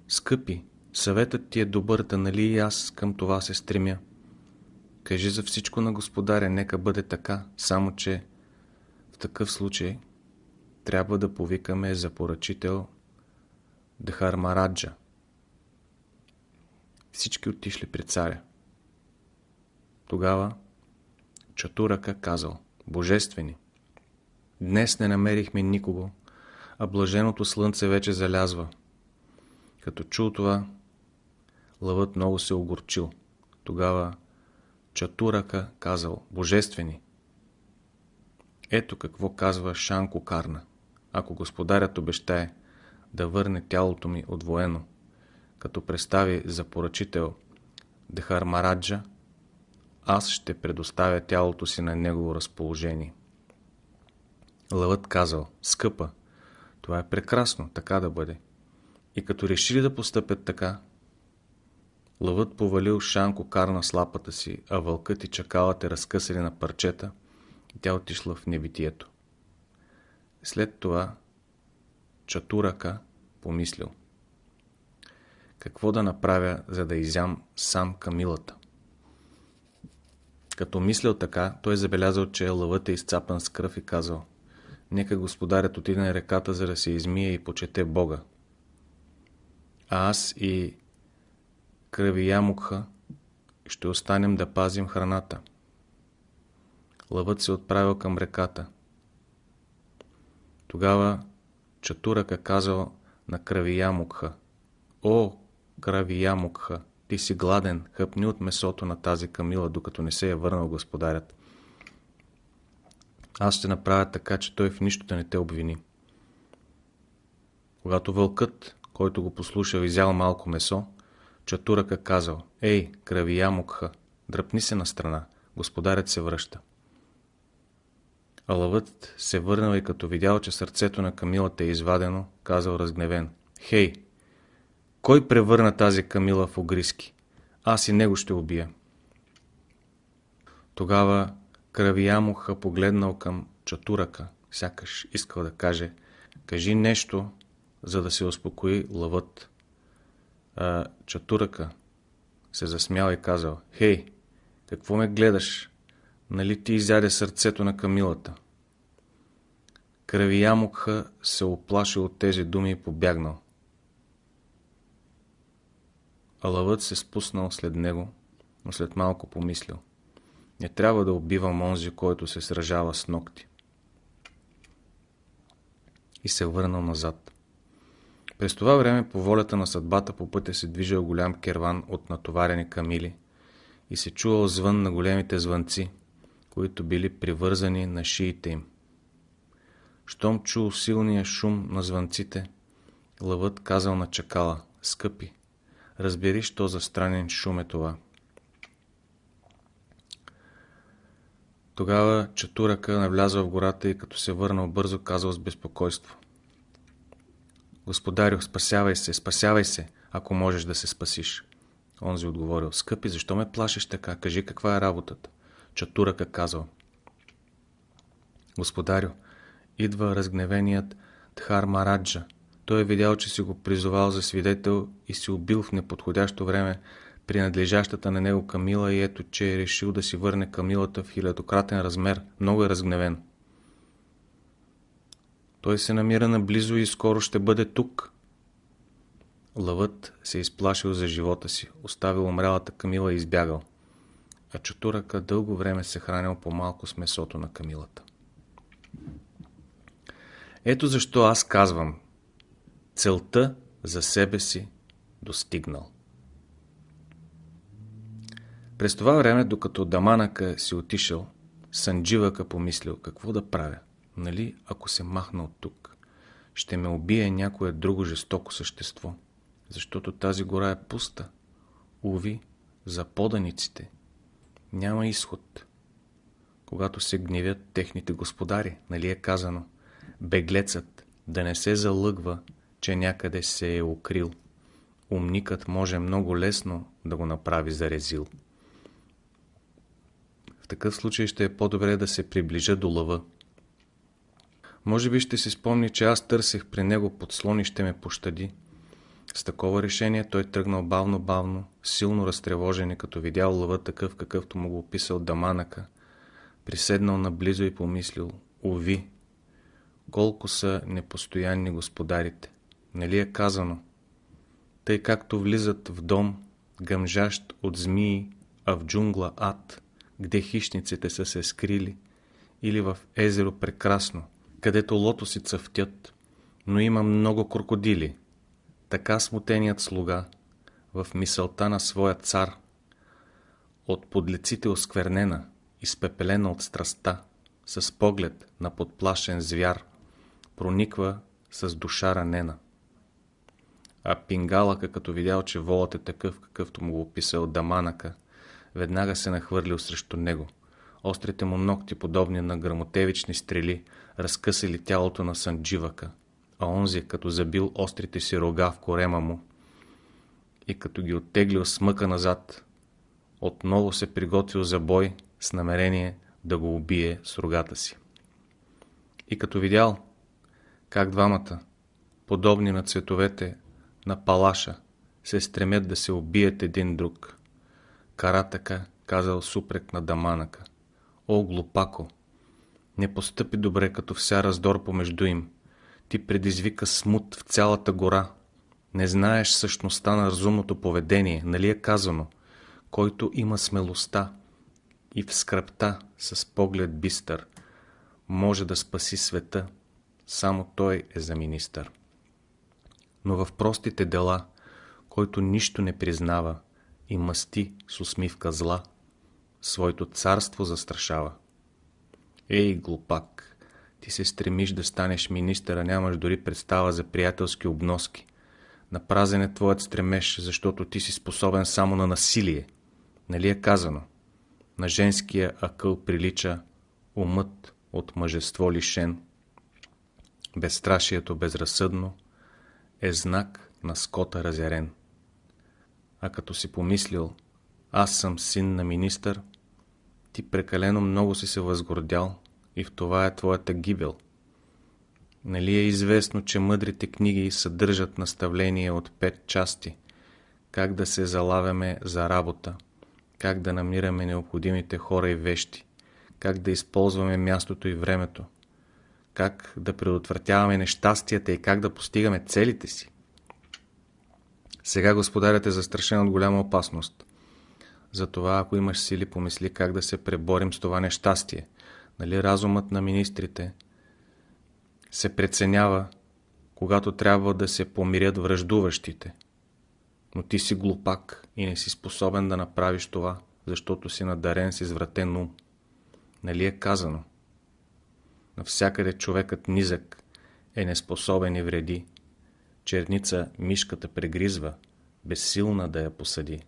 Скъпи, съветът ти е добър, да нали и аз към това се стремя. Кажи за всичко на господаря, нека бъде така, само че такъв случай трябва да повикаме за поръчител Дхармараджа. Всички отишли при царя. Тогава Чатурака казал Божествени, днес не намерихме никого, а блаженото слънце вече залязва. Като чул това, лъвът много се огорчил. Тогава Чатурака казал Божествени, ето какво казва Шанко Карна. Ако господарят обещае да върне тялото ми отвоено, като представи за поръчител Дхармараджа, аз ще предоставя тялото си на негово разположение. Лъвът казал, скъпа, това е прекрасно, така да бъде. И като решили да постъпят така, лъвът повалил Шанко Карна с лапата си, а вълкът и чакалът е разкъсали на парчета – тя отишла в небитието. След това Чатурака помислил. Какво да направя, за да изям сам Камилата? Като мислял така, той забелязал, че лъвът е изцапан с кръв и казал Нека господарят отиде на реката, за да се измие и почете Бога. А аз и Кръвиямукха ще останем да пазим храната лъвът се отправил към реката. Тогава Чатурака казал на Кравиямукха О, Кравиямукха, ти си гладен, хъпни от месото на тази камила, докато не се е върнал господарят. Аз ще направя така, че той в нищо да не те обвини. Когато вълкът, който го послушал, изял малко месо, Чатурака казал Ей, Кравиямукха, дръпни се на страна, господарят се връща. А лъвът се върнал и като видял, че сърцето на Камилата е извадено, казал разгневен. Хей, кой превърна тази Камила в огриски? Аз и него ще убия. Тогава Кравиямуха погледнал към Чатурака, сякаш искал да каже, кажи нещо, за да се успокои лъвът. А Чатурака се засмял и казал, хей, какво ме гледаш? нали ти изяде сърцето на Камилата? Кравия Мукха се оплаши от тези думи и побягнал. лъвът се спуснал след него, но след малко помислил. Не трябва да убивам онзи, който се сражава с ногти. И се върнал назад. През това време по волята на съдбата по пътя се движил голям керван от натоварени камили и се чувал звън на големите звънци, които били привързани на шиите им. Щом чул силния шум на звънците, лъвът казал на чакала, скъпи, разбери, що за странен шум е това. Тогава чатурака навлязва в гората и като се върнал бързо казал с безпокойство. Господарю, спасявай се, спасявай се, ако можеш да се спасиш. Онзи отговорил, скъпи, защо ме плашиш така? Кажи каква е работата. Чатурака казал Господарю, идва разгневеният Тхар Мараджа. Той е видял, че си го призовал за свидетел и си убил в неподходящо време принадлежащата на него Камила и ето, че е решил да си върне Камилата в хилядократен размер. Много е разгневен. Той се намира наблизо и скоро ще бъде тук. Лъвът се изплашил за живота си, оставил умрялата Камила и избягал а чутуръка дълго време се хранил по-малко с месото на камилата. Ето защо аз казвам, целта за себе си достигнал. През това време, докато Даманака си отишъл, Сандживака помислил какво да правя. Нали, ако се махна от тук, ще ме убие някое друго жестоко същество, защото тази гора е пуста. Уви, за поданиците – няма изход. Когато се гневят техните господари, нали е казано, беглецът да не се залъгва, че някъде се е укрил. Умникът може много лесно да го направи зарезил. В такъв случай ще е по-добре да се приближа до лъва. Може би ще се спомни, че аз търсех при него подслон и ще ме пощади. С такова решение той тръгнал бавно-бавно, силно разтревожен и като видял лъва такъв, какъвто му го описал даманака, приседнал наблизо и помислил «Ови! Колко са непостоянни господарите! Нали е казано? Тъй както влизат в дом, гъмжащ от змии, а в джунгла ад, где хищниците са се скрили, или в езеро прекрасно, където лотоси цъфтят, но има много крокодили» Така смутеният слуга, в мисълта на своя цар, от подлеците осквернена, изпепелена от страста, с поглед на подплашен звяр, прониква с душа ранена. А пингалъка, като видял, че волът е такъв, какъвто му го описал Даманака, веднага се нахвърлил срещу него. Острите му ногти, подобни на грамотевични стрели, разкъсали тялото на Сандживака а онзи е като забил острите си рога в корема му и като ги оттеглил смъка назад, отново се приготвил за бой с намерение да го убие с рогата си. И като видял как двамата, подобни на цветовете на палаша, се стремят да се убият един друг, Каратака казал супрек на даманака. О, глупако! Не постъпи добре като вся раздор помежду им – ти предизвика смут в цялата гора. Не знаеш същността на разумното поведение, нали е казано, който има смелостта и в скръпта с поглед бистър, може да спаси света, само той е за министър. Но в простите дела, който нищо не признава и мъсти с усмивка зла, своето царство застрашава. Ей, глупак! Ти се стремиш да станеш министър, а нямаш дори представа за приятелски обноски. Напразен е твоят стремеж, защото ти си способен само на насилие. Нали е казано? На женския акъл прилича умът от мъжество лишен. Безстрашието безразсъдно е знак на скота разярен. А като си помислил, аз съм син на министър, ти прекалено много си се възгордял и в това е твоята гибел. Нали е известно, че мъдрите книги съдържат наставление от пет части. Как да се залавяме за работа, как да намираме необходимите хора и вещи, как да използваме мястото и времето, как да предотвратяваме нещастията и как да постигаме целите си. Сега господарят е застрашен от голяма опасност. Затова, ако имаш сили, помисли как да се преборим с това нещастие – нали, разумът на министрите, се преценява, когато трябва да се помирят връждуващите. Но ти си глупак и не си способен да направиш това, защото си надарен с извратен ум. Нали е казано? Навсякъде човекът низък е неспособен и вреди. Черница мишката прегризва, безсилна да я посъди.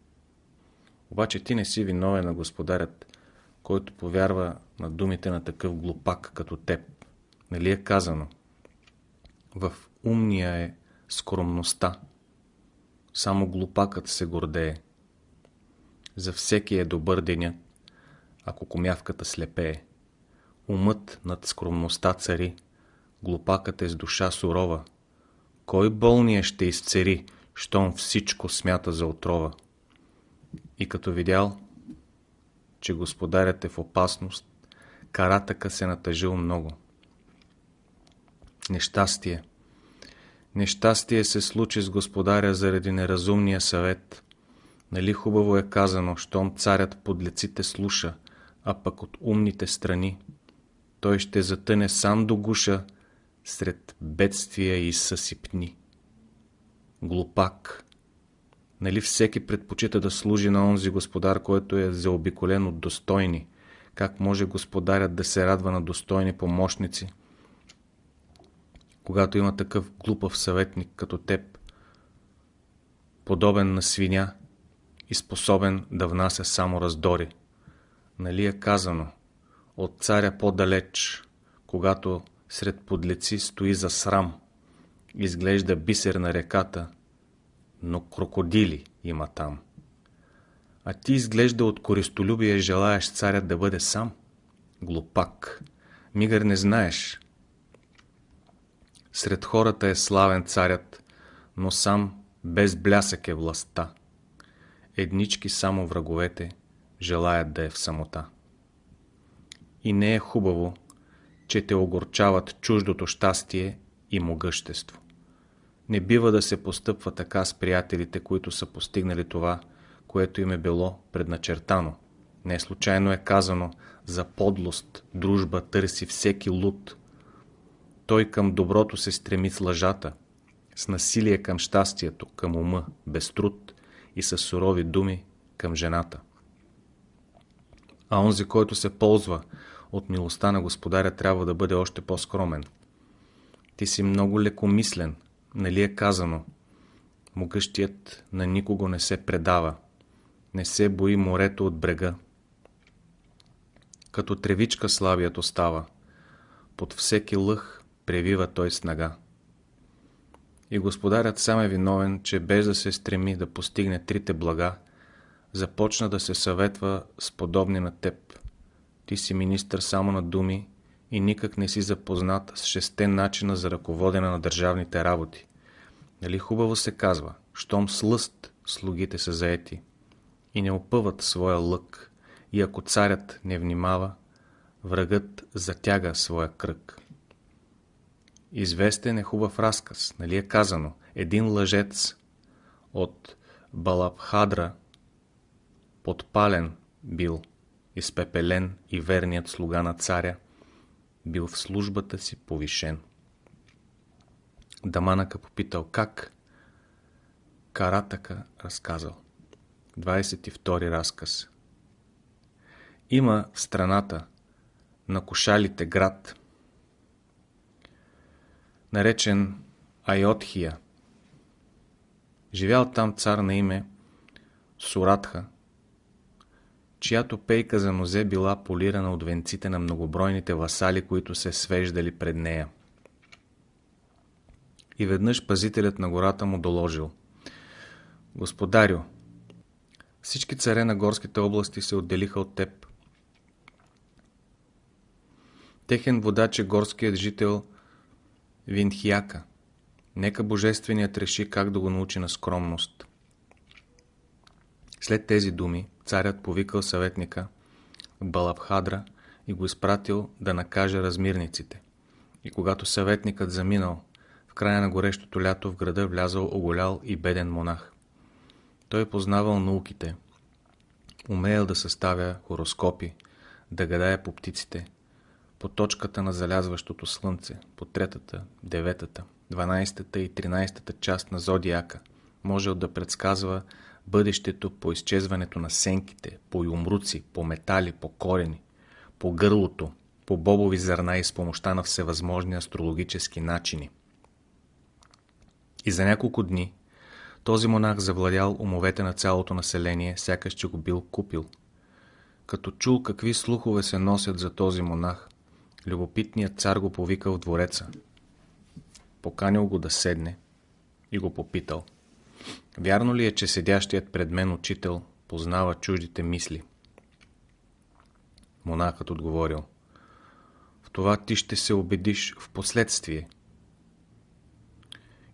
Обаче ти не си виновен на господарят който повярва на думите на такъв глупак като теб. Нали е казано? В умния е скромността. Само глупакът се гордее. За всеки е добър денят, ако комявката слепее. Умът над скромността цари, глупакът е с душа сурова. Кой болния ще изцери, щом всичко смята за отрова? И като видял че господарят е в опасност, Каратъка се натъжил много. Нещастие Нещастие се случи с господаря заради неразумния съвет. Нали хубаво е казано, щом царят под лиците слуша, а пък от умните страни. Той ще затъне сам до гуша сред бедствия и съсипни. Глупак Нали всеки предпочита да служи на онзи господар, който е заобиколен от достойни? Как може господарят да се радва на достойни помощници? Когато има такъв глупав съветник като теб, подобен на свиня и способен да внася само раздори. Нали е казано, от царя по-далеч, когато сред подлеци стои за срам, изглежда бисер на реката – но крокодили има там. А ти изглежда от користолюбие желаеш царят да бъде сам? Глупак! Мигър не знаеш. Сред хората е славен царят, но сам без блясък е властта. Еднички само враговете желаят да е в самота. И не е хубаво, че те огорчават чуждото щастие и могъщество. Не бива да се постъпва така с приятелите, които са постигнали това, което им е било предначертано. Не случайно е казано, за подлост дружба търси всеки луд. Той към доброто се стреми с лъжата, с насилие към щастието, към ума, без труд и с сурови думи към жената. А онзи, който се ползва от милостта на господаря, трябва да бъде още по-скромен. Ти си много лекомислен, нали е казано. Могъщият на никого не се предава. Не се бои морето от брега. Като тревичка слабият остава. Под всеки лъх превива той снага. И господарят сам е виновен, че без да се стреми да постигне трите блага, започна да се съветва с подобни на теб. Ти си министър само на думи и никак не си запознат с шесте начина за ръководене на държавните работи. Нали хубаво се казва, щом с лъст слугите са заети и не опъват своя лък, и ако царят не внимава, врагът затяга своя кръг. Известен е хубав разказ, нали е казано, един лъжец от Балабхадра подпален бил, изпепелен и верният слуга на царя – бил в службата си повишен. Даманака попитал как. Каратака разказал. 22 разказ. Има в страната на кошалите град, наречен Айотхия. Живял там цар на име Суратха, чиято пейка за нозе била полирана от венците на многобройните васали, които се свеждали пред нея. И веднъж пазителят на гората му доложил. Господарю, всички царе на горските области се отделиха от теб. Техен водач е горският жител Винхияка. Нека Божественият реши как да го научи на скромност. След тези думи, Царят повикал съветника Балабхадра и го изпратил да накаже размирниците. И когато съветникът заминал, в края на горещото лято в града влязал оголял и беден монах. Той познавал науките, умеял да съставя хороскопи, да гадае по птиците, по точката на залязващото слънце, по третата, деветата, дванайстата и тринайстата част на зодиака, можел да предсказва бъдещето по изчезването на сенките, по юмруци, по метали, по корени, по гърлото, по бобови зърна и с помощта на всевъзможни астрологически начини. И за няколко дни този монах завладял умовете на цялото население, сякаш че го бил купил. Като чул какви слухове се носят за този монах, любопитният цар го повикал в двореца. Поканил го да седне и го попитал. Вярно ли е, че седящият пред мен учител познава чуждите мисли? Монахът отговорил. В това ти ще се убедиш в последствие.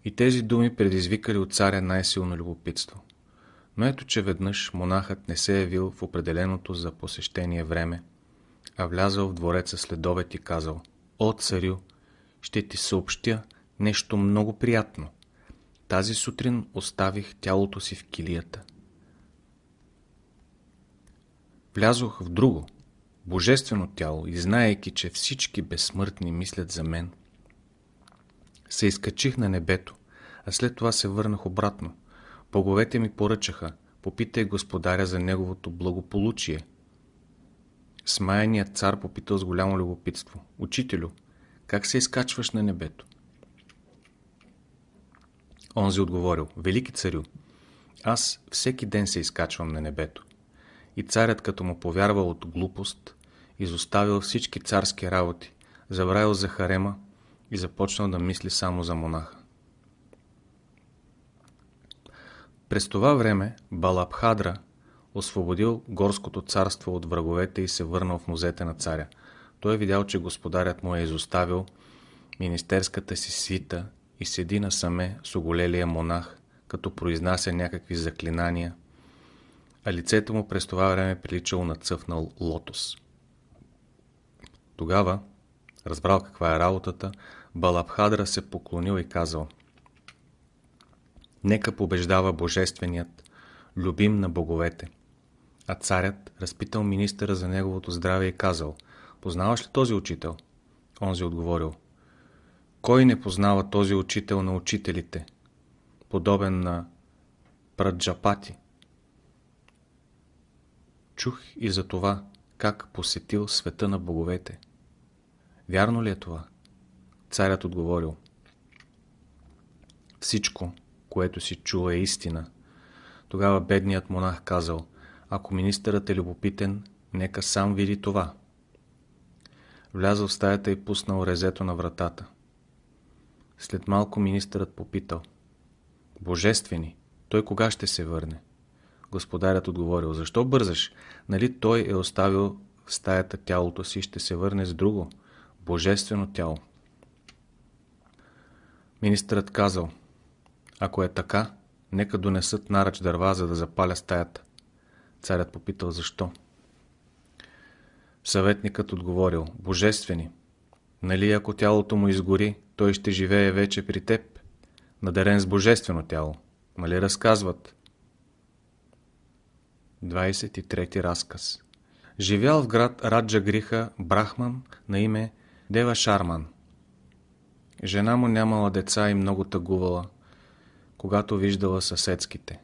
И тези думи предизвикали от царя най-силно любопитство. Но ето, че веднъж монахът не се е явил в определеното за посещение време, а влязал в двореца следовет и казал «О, царю, ще ти съобщя нещо много приятно». Тази сутрин оставих тялото си в килията. Влязох в друго, божествено тяло и знаеки, че всички безсмъртни мислят за мен, се изкачих на небето, а след това се върнах обратно. Боговете ми поръчаха, попитай господаря за неговото благополучие. Смаяният цар попитал с голямо любопитство. Учителю, как се изкачваш на небето? Онзи отговорил, Велики царю, аз всеки ден се изкачвам на небето. И царят, като му повярвал от глупост, изоставил всички царски работи, забравил за харема и започнал да мисли само за монаха. През това време Балабхадра освободил горското царство от враговете и се върнал в музете на царя. Той е видял, че господарят му е изоставил министерската си свита и седи насаме с оголелия монах, като произнася някакви заклинания, а лицето му през това време приличало на цъфнал лотос. Тогава, разбрал каква е работата, Балабхадра се поклонил и казал Нека побеждава Божественият, любим на боговете. А царят разпитал министъра за неговото здраве и е казал Познаваш ли този учител? Онзи отговорил – кой не познава този учител на учителите, подобен на Праджапати? Чух и за това, как посетил света на боговете. Вярно ли е това? Царят отговорил. Всичко, което си чула е истина. Тогава бедният монах казал, ако министърът е любопитен, нека сам види това. Влязъл в стаята и пуснал резето на вратата. След малко министърът попитал. Божествени, той кога ще се върне? Господарят отговорил. Защо бързаш? Нали той е оставил в стаята тялото си и ще се върне с друго? Божествено тяло. Министърът казал. Ако е така, нека донесат наръч дърва, за да запаля стаята. Царят попитал защо. Съветникът отговорил. Божествени, Нали, ако тялото му изгори, той ще живее вече при теб, надарен с божествено тяло. Нали разказват? 23 разказ Живял в град Раджа Гриха Брахман на име Дева Шарман. Жена му нямала деца и много тъгувала, когато виждала съседските.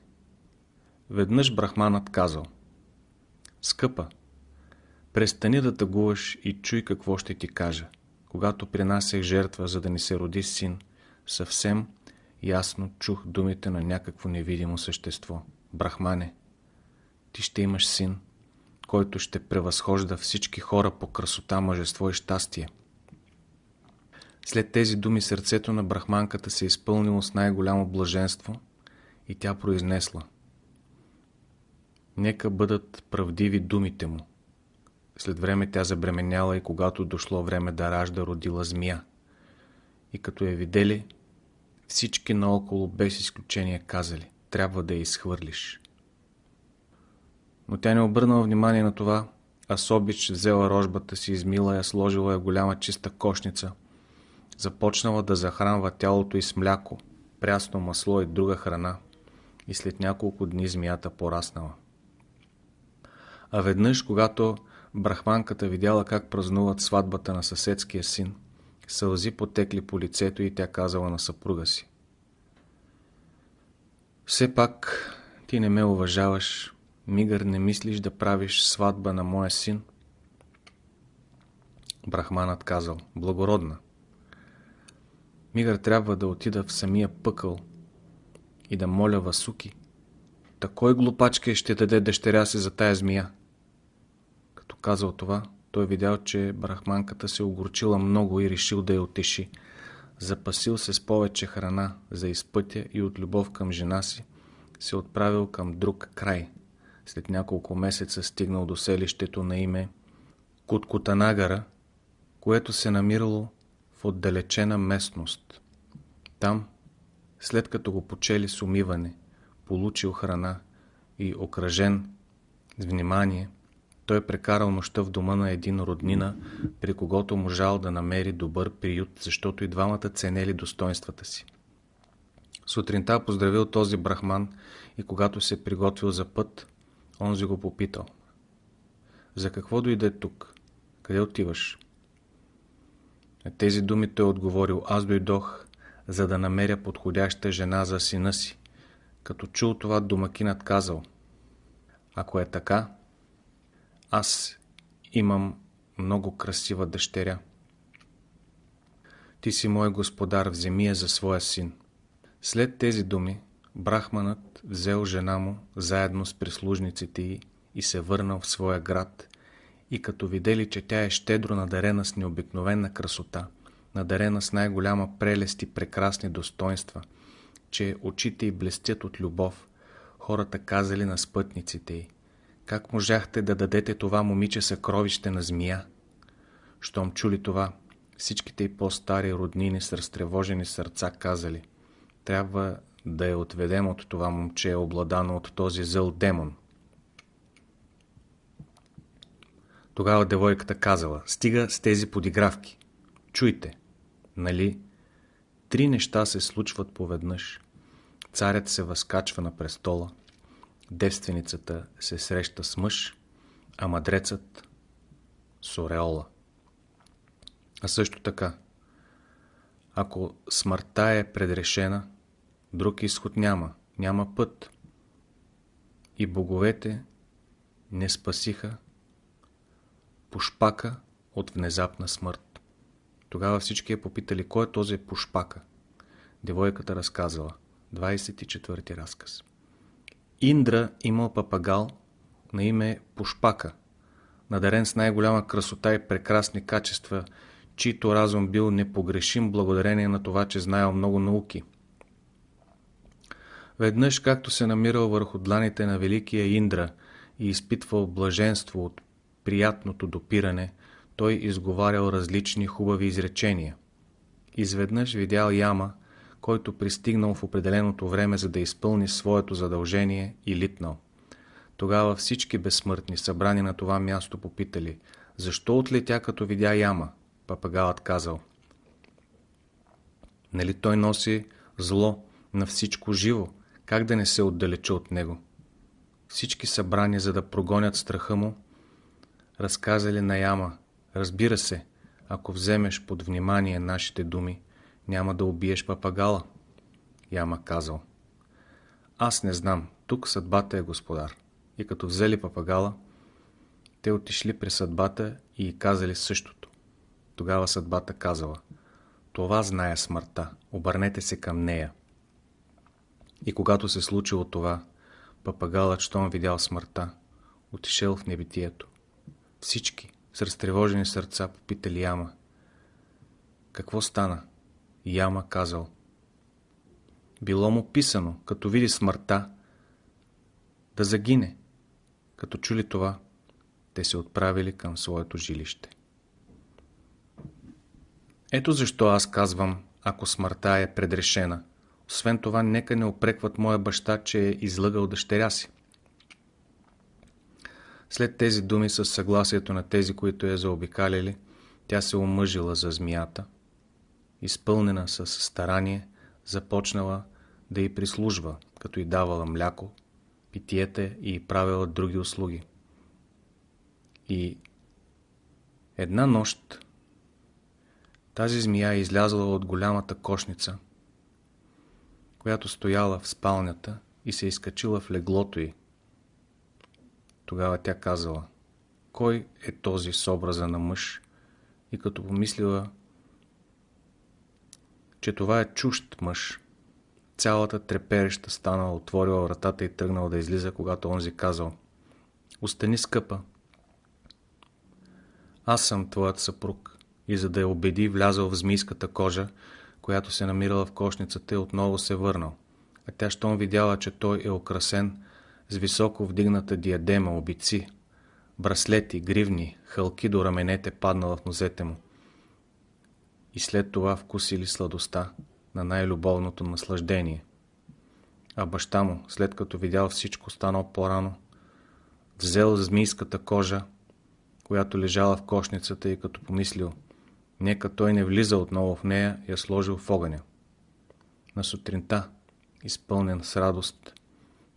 Веднъж Брахманът казал Скъпа, престани да тъгуваш и чуй какво ще ти кажа когато принасях жертва, за да ни се роди син, съвсем ясно чух думите на някакво невидимо същество. Брахмане, ти ще имаш син, който ще превъзхожда всички хора по красота, мъжество и щастие. След тези думи сърцето на брахманката се е изпълнило с най-голямо блаженство и тя произнесла Нека бъдат правдиви думите му. След време тя забременяла и когато дошло време да ражда, родила змия. И като я видели, всички наоколо без изключение казали, трябва да я изхвърлиш. Но тя не обърнала внимание на това, а Собич взела рожбата си, измила я, сложила я голяма чиста кошница, започнала да захранва тялото и с мляко, прясно масло и друга храна и след няколко дни змията пораснала. А веднъж, когато брахманката видяла как празнуват сватбата на съседския син. Сълзи потекли по лицето и тя казала на съпруга си. Все пак ти не ме уважаваш, мигър не мислиш да правиш сватба на моя син. Брахманът казал, благородна. Мигър трябва да отида в самия пъкъл и да моля Васуки. Такой глупачка ще даде дъщеря си за тая змия казал това, той видял, че брахманката се огорчила много и решил да я отеши. Запасил се с повече храна за изпътя и от любов към жена си, се отправил към друг край. След няколко месеца стигнал до селището на име Куткутанагара, което се намирало в отдалечена местност. Там, след като го почели с умиване, получил храна и окръжен с внимание – той прекарал нощта в дома на един роднина, при когото можал да намери добър приют, защото и двамата ценели достоинствата си. Сутринта поздравил този брахман и когато се приготвил за път, онзи го попитал. За какво дойде тук? Къде отиваш? На е, тези думи той отговорил, аз дойдох, за да намеря подходяща жена за сина си. Като чул това, домакинът казал, ако е така, аз имам много красива дъщеря. Ти си мой господар, вземи я за своя син. След тези думи, брахманът взел жена му заедно с прислужниците й и се върнал в своя град и като видели, че тя е щедро надарена с необикновена красота, надарена с най-голяма прелест и прекрасни достоинства, че очите й блестят от любов, хората казали на спътниците й, как можахте да дадете това момиче съкровище на змия? Щом чули това, всичките и по-стари роднини с разтревожени сърца казали Трябва да я отведем от това момче, обладано от този зъл демон. Тогава девойката казала Стига с тези подигравки. Чуйте, нали? Три неща се случват поведнъж. Царят се възкачва на престола – девственицата се среща с мъж, а мадрецът с ореола. А също така, ако смъртта е предрешена, друг изход няма, няма път. И боговете не спасиха пушпака от внезапна смърт. Тогава всички я попитали, кой е този пушпака? Девойката разказала. 24 разказ. Индра имал папагал на име Пушпака, надарен с най-голяма красота и прекрасни качества, чийто разум бил непогрешим благодарение на това, че знаел много науки. Веднъж, както се намирал върху дланите на великия Индра и изпитвал блаженство от приятното допиране, той изговарял различни хубави изречения. Изведнъж видял яма, който пристигнал в определеното време, за да изпълни своето задължение и липнал. Тогава всички безсмъртни, събрани на това място, попитали, защо отлетя, като видя яма? Папагалът казал, нали той носи зло на всичко живо, как да не се отдалеча от него? Всички събрани, за да прогонят страха му, разказали на яма, разбира се, ако вземеш под внимание нашите думи, няма да убиеш папагала. Яма казал. Аз не знам. Тук съдбата е господар. И като взели папагала, те отишли при съдбата и казали същото. Тогава съдбата казала. Това знае смъртта. Обърнете се към нея. И когато се случило това, папагалът, щом видял смъртта, отишел в небитието. Всички, с разтревожени сърца, попитали Яма. Какво стана? Яма казал. Било му писано, като види смъртта, да загине. Като чули това, те се отправили към своето жилище. Ето защо аз казвам, ако смъртта е предрешена. Освен това, нека не опрекват моя баща, че е излъгал дъщеря си. След тези думи, със съгласието на тези, които я заобикаляли, тя се омъжила за змията изпълнена с старание, започнала да й прислужва, като й давала мляко, питиете и правила други услуги. И една нощ тази змия е излязла от голямата кошница, която стояла в спалнята и се изкачила в леглото й. Тогава тя казала, кой е този с образа на мъж? И като помислила, че това е чужд мъж. Цялата трепереща станала, отворила вратата и тръгнала да излиза, когато онзи казал «Остани скъпа! Аз съм твоят съпруг» и за да я убеди, влязъл в змийската кожа, която се намирала в кошницата и е отново се върнал. А тя щом видяла, че той е украсен с високо вдигната диадема, обици, браслети, гривни, хълки до раменете паднала в нозете му и след това вкусили сладостта на най-любовното наслаждение. А баща му, след като видял всичко станало по-рано, взел змийската кожа, която лежала в кошницата и като помислил, нека той не влиза отново в нея, я сложил в огъня. На сутринта, изпълнен с радост,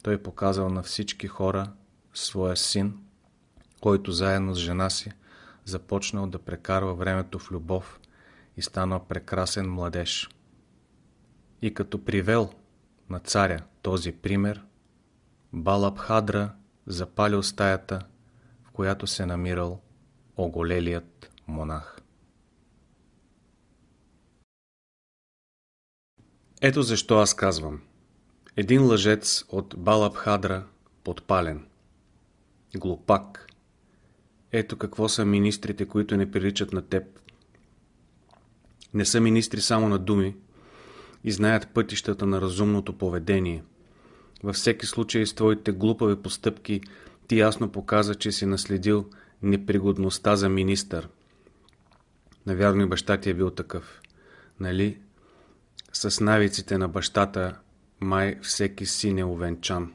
той показал на всички хора своя син, който заедно с жена си започнал да прекарва времето в любов и стана прекрасен младеж. И като привел на царя този пример, Балабхадра запалил стаята, в която се намирал оголелият монах. Ето защо аз казвам. Един лъжец от Балабхадра подпален. Глупак. Ето какво са министрите, които не приличат на теб. Не са министри само на думи и знаят пътищата на разумното поведение. Във всеки случай с твоите глупави постъпки ти ясно показа, че си наследил непригодността за министър. Навярно и баща ти е бил такъв. Нали? С навиците на бащата май всеки син е овенчан.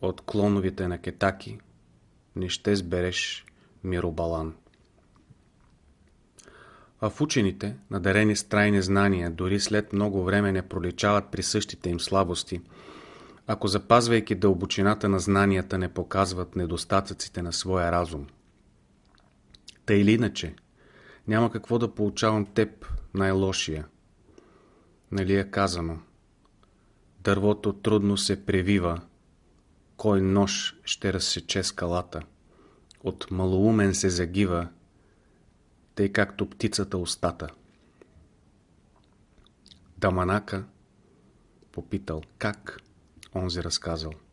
От клоновите на Кетаки не ще сбереш Миробалан. А в учените, надарени с трайни знания, дори след много време не проличават при същите им слабости, ако запазвайки дълбочината на знанията не показват недостатъците на своя разум. Та или иначе, няма какво да получавам теб, най-лошия. Нали е казано? Дървото трудно се превива. Кой нож ще разсече скалата? От малоумен се загива, тъй както птицата устата. Даманака попитал как, онзи разказал.